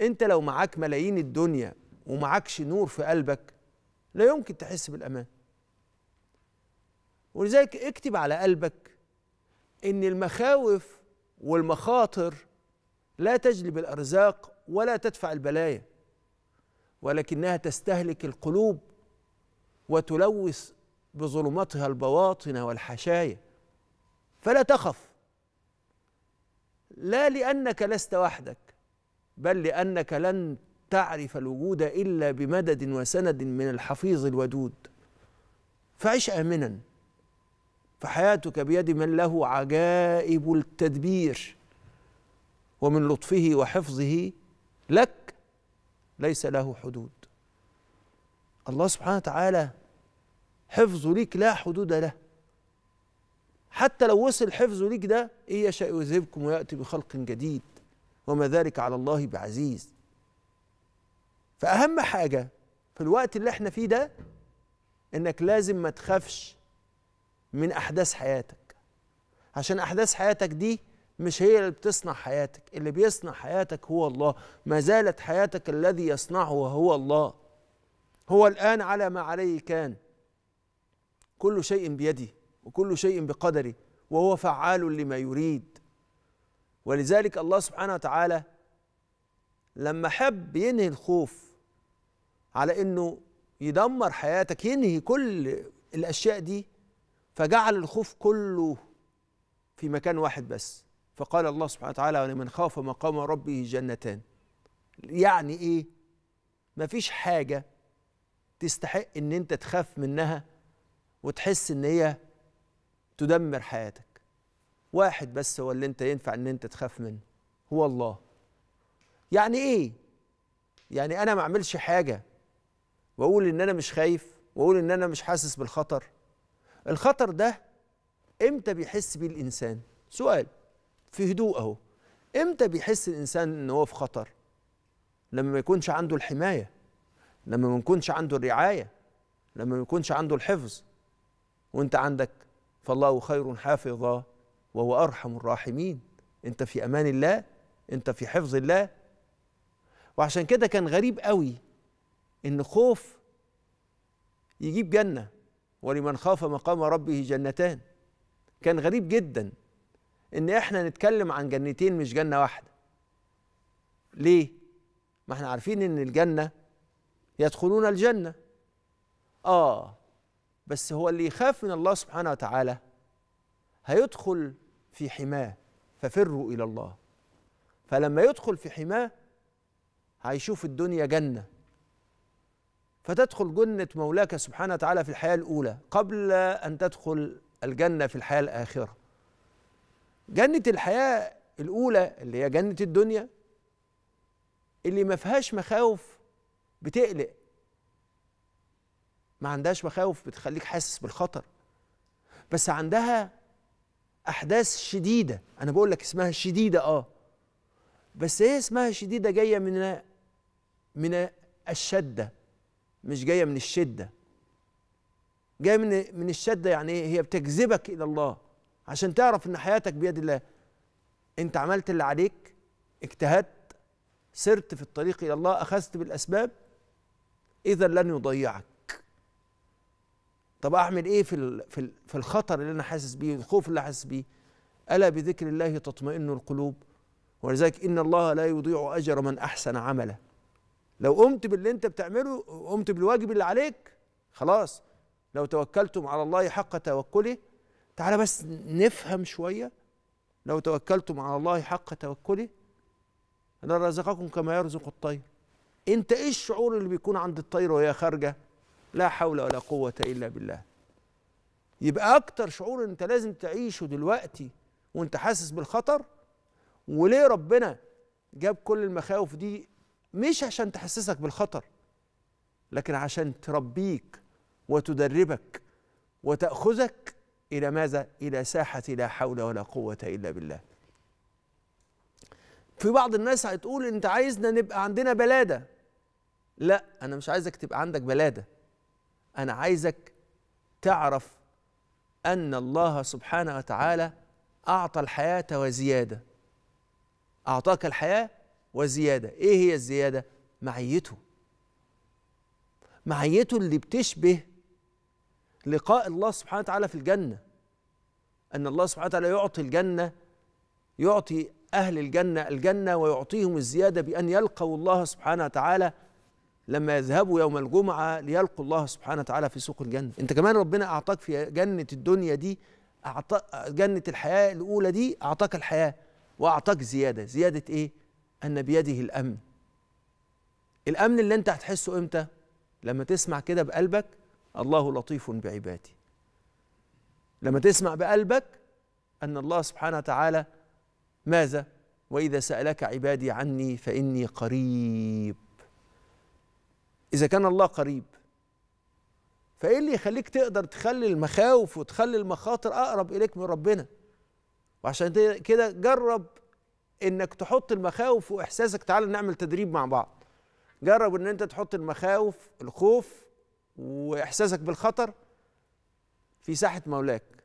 انت لو معاك ملايين الدنيا ومعاكش نور في قلبك لا يمكن تحس بالامان ولذلك اكتب على قلبك ان المخاوف والمخاطر لا تجلب الارزاق ولا تدفع البلايا ولكنها تستهلك القلوب وتلوث بظلمتها البواطن والحشايا فلا تخف لا لانك لست وحدك بل لأنك لن تعرف الوجود إلا بمدد وسند من الحفيظ الودود فعش آمنا فحياتك بيد من له عجائب التدبير ومن لطفه وحفظه لك ليس له حدود الله سبحانه وتعالى حفظه ليك لا حدود له حتى لو وصل حفظه ليك ده إيه يشاء يذهبكم ويأتي بخلق جديد وما ذلك على الله بعزيز فأهم حاجة في الوقت اللي احنا فيه ده انك لازم ما تخافش من أحداث حياتك عشان أحداث حياتك دي مش هي اللي بتصنع حياتك اللي بيصنع حياتك هو الله ما زالت حياتك الذي يصنعه هو الله هو الآن على ما عليه كان كل شيء بيده وكل شيء بقدره وهو فعال لما يريد ولذلك الله سبحانه وتعالى لما حب ينهي الخوف على انه يدمر حياتك ينهي كل الاشياء دي فجعل الخوف كله في مكان واحد بس فقال الله سبحانه وتعالى ولمن خاف مقام ربه جنتان يعني ايه مفيش حاجه تستحق ان انت تخاف منها وتحس ان هي تدمر حياتك واحد بس هو اللي انت ينفع ان انت تخاف منه هو الله يعني ايه يعني انا ما اعملش حاجه واقول ان انا مش خايف واقول ان انا مش حاسس بالخطر الخطر ده امتى بيحس بيه الانسان سؤال في هدوء اهو امتى بيحس الانسان ان هو في خطر لما ما يكونش عنده الحمايه لما ما يكونش عنده الرعايه لما ما يكونش عنده الحفظ وانت عندك فالله خير حافظا وهو ارحم الراحمين انت في امان الله انت في حفظ الله وعشان كده كان غريب قوي ان خوف يجيب جنه ولمن خاف مقام ربه جنتان كان غريب جدا ان احنا نتكلم عن جنتين مش جنه واحده ليه ما احنا عارفين ان الجنه يدخلون الجنه اه بس هو اللي يخاف من الله سبحانه وتعالى هيدخل في حماه ففروا الى الله فلما يدخل في حماه هيشوف الدنيا جنه فتدخل جنه مولاك سبحانه وتعالى في الحياه الاولى قبل ان تدخل الجنه في الحياه الاخره جنه الحياه الاولى اللي هي جنه الدنيا اللي ما فيهاش مخاوف بتقلق ما عندهاش مخاوف بتخليك حاسس بالخطر بس عندها احداث شديده انا بقول لك اسمها شديده اه بس هي اسمها شديده جايه من من الشده مش جايه من الشده جايه من من الشده يعني ايه هي بتجذبك الى الله عشان تعرف ان حياتك بيد الله انت عملت اللي عليك اجتهدت سرت في الطريق الى الله اخذت بالاسباب اذا لن يضيعك طب اعمل ايه في في في الخطر اللي انا حاسس بيه والخوف اللي حاسس بيه الا بذكر الله تطمئن القلوب ولذلك ان الله لا يضيع اجر من احسن عملا لو قمت باللي انت بتعمله قمت بالواجب اللي عليك خلاص لو توكلتم على الله حق توكله تعالى بس نفهم شويه لو توكلتم على الله حق توكله انا رزقكم كما يرزق الطير انت ايه الشعور اللي بيكون عند الطير وهي خارجه لا حول ولا قوة إلا بالله يبقى أكتر شعور أنت لازم تعيشه دلوقتي وأنت حاسس بالخطر وليه ربنا جاب كل المخاوف دي مش عشان تحسسك بالخطر لكن عشان تربيك وتدربك وتأخذك إلى ماذا؟ إلى ساحة لا حول ولا قوة إلا بالله في بعض الناس هتقول انت عايزنا نبقى عندنا بلاده لا انا مش عايزك تبقى عندك بلاده انا عايزك تعرف ان الله سبحانه وتعالى اعطى الحياه وزياده اعطاك الحياه وزياده ايه هي الزياده معيته معيته اللي بتشبه لقاء الله سبحانه وتعالى في الجنه ان الله سبحانه وتعالى يعطي الجنه يعطي اهل الجنه الجنه ويعطيهم الزياده بان يلقوا الله سبحانه وتعالى لما يذهبوا يوم الجمعة ليلقوا الله سبحانه وتعالى في سوق الجنة أنت كمان ربنا أعطاك في جنة الدنيا دي أعطاك جنة الحياة الأولى دي أعطاك الحياة وأعطاك زيادة زيادة إيه؟ أن بيده الأمن الأمن اللي أنت هتحسه إمتى؟ لما تسمع كده بقلبك الله لطيف بعبادي لما تسمع بقلبك أن الله سبحانه وتعالى ماذا؟ وإذا سألك عبادي عني فإني قريب إذا كان الله قريب فإيه اللي يخليك تقدر تخلي المخاوف وتخلي المخاطر أقرب إليك من ربنا وعشان كده جرب إنك تحط المخاوف وإحساسك تعالى نعمل تدريب مع بعض جرب إن أنت تحط المخاوف الخوف وإحساسك بالخطر في ساحة مولاك